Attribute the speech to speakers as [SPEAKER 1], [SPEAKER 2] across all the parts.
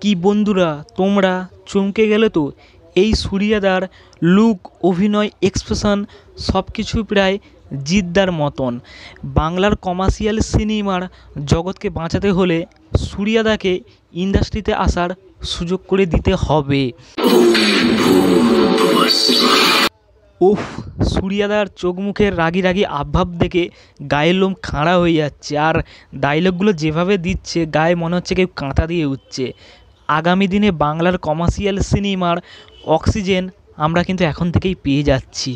[SPEAKER 1] কি বন্ধুরা তোমরা চমকে গেলে তো এই সুরিয়াদার লুক অভিনয় এক্সপ্রেশন সব কিছুই প্রায় জিদ্দার মতন বাংলার কমার্শিয়াল সিনেমার জগৎকে বাঁচাতে হলে সুরিয়াদাকে ইন্ডাস্ট্রিতে আসার সুযোগ করে দিতে হবে উফ সুরিয়াদার চোখ মুখের রাগি রাগি আভাব দেখে গায়ের লোম খাঁড়া হয়ে যাচ্ছে আর ডায়লগুলো যেভাবে দিচ্ছে গায়ে মনে হচ্ছে কেউ কাঁটা দিয়ে উঠছে আগামী দিনে বাংলার কমার্শিয়াল সিনেমার অক্সিজেন আমরা কিন্তু এখন থেকেই পেয়ে যাচ্ছি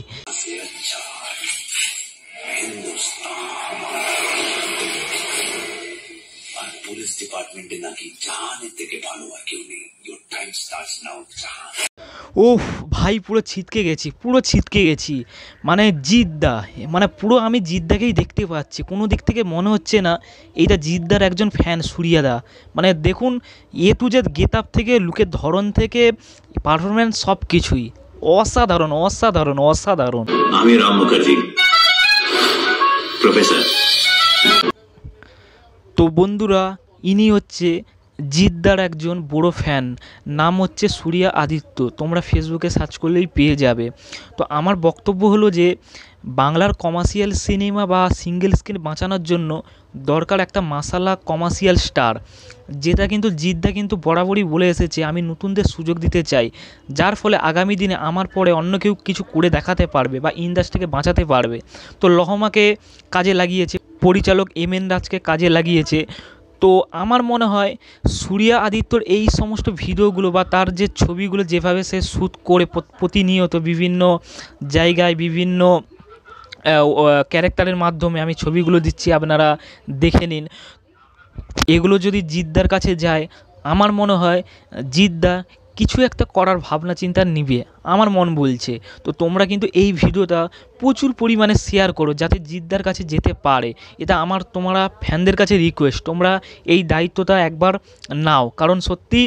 [SPEAKER 1] ডিপার্টমেন্টে নাকি জাহানের থেকে ভালো আর কেউ নেই উফ ভাই পুরো ছিটকে গেছি পুরো ছিটকে গেছি মানে জিদ্দা মানে পুরো আমি জিদ্দাকেই দেখতে পাচ্ছি কোনো দিক থেকে মনে হচ্ছে না এইটা জিদ্দার একজন ফ্যান সুরিয়াদা মানে দেখুন এ টু জেড গেতাব আপ থেকে লুকের ধরন থেকে পারফরম্যান্স সব কিছুই অসাধারণ অসাধারণ অসাধারণ আমি রাম মুখার্জি প্রফেসর তো বন্ধুরা ইনি হচ্ছে জিদ্দার একজন বড়ো ফ্যান নাম হচ্ছে সুরিয়া আদিত্য তোমরা ফেসবুকে সার্চ করলেই পেয়ে যাবে তো আমার বক্তব্য হলো যে বাংলার কমার্শিয়াল সিনেমা বা সিঙ্গেল স্ক্রিন বাঁচানোর জন্য দরকার একটা মাসালা কমার্শিয়াল স্টার যেটা কিন্তু জিদ্দা কিন্তু বরাবরই বলে এসেছে আমি নতুনদের সুযোগ দিতে চাই যার ফলে আগামী দিনে আমার পরে অন্য কেউ কিছু করে দেখাতে পারবে বা ইন্ডাস্ট্রিকে বাঁচাতে পারবে তো লহমাকে কাজে লাগিয়েছে পরিচালক এম এন রাজকে কাজে লাগিয়েছে তো আমার মনে হয় সূরিয়া আদিত্যর এই সমস্ত ভিডিওগুলো বা তার যে ছবিগুলো যেভাবে সে শ্যুট করে প্রতিনিয়ত বিভিন্ন জায়গায় বিভিন্ন ক্যারেক্টারের মাধ্যমে আমি ছবিগুলো দিচ্ছি আপনারা দেখে নিন এগুলো যদি জিদ্দার কাছে যায় আমার মনে হয় জিদ্দা কিছু একটা করার ভাবনা চিন্তা নিবে আমার মন বলছে তো তোমরা কিন্তু এই ভিডিওটা প্রচুর পরিমাণে শেয়ার করো যাতে জিদ্দার কাছে যেতে পারে এটা আমার তোমরা ফ্যানদের কাছে রিকোয়েস্ট তোমরা এই দায়িত্বটা একবার নাও কারণ সত্যি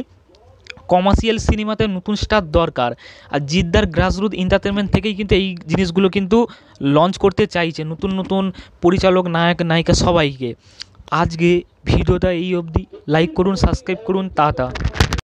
[SPEAKER 1] কমার্শিয়াল সিনেমাতে নতুন স্টার দরকার আর জিদ্দার গ্রাসরুট এন্টারটেনমেন্ট থেকেই কিন্তু এই জিনিসগুলো কিন্তু লঞ্চ করতে চাইছে নতুন নতুন পরিচালক নায়ক নায়িকা সবাইকে আজকে ভিডিওটা এই অবধি লাইক করুন সাবস্ক্রাইব করুন টাটা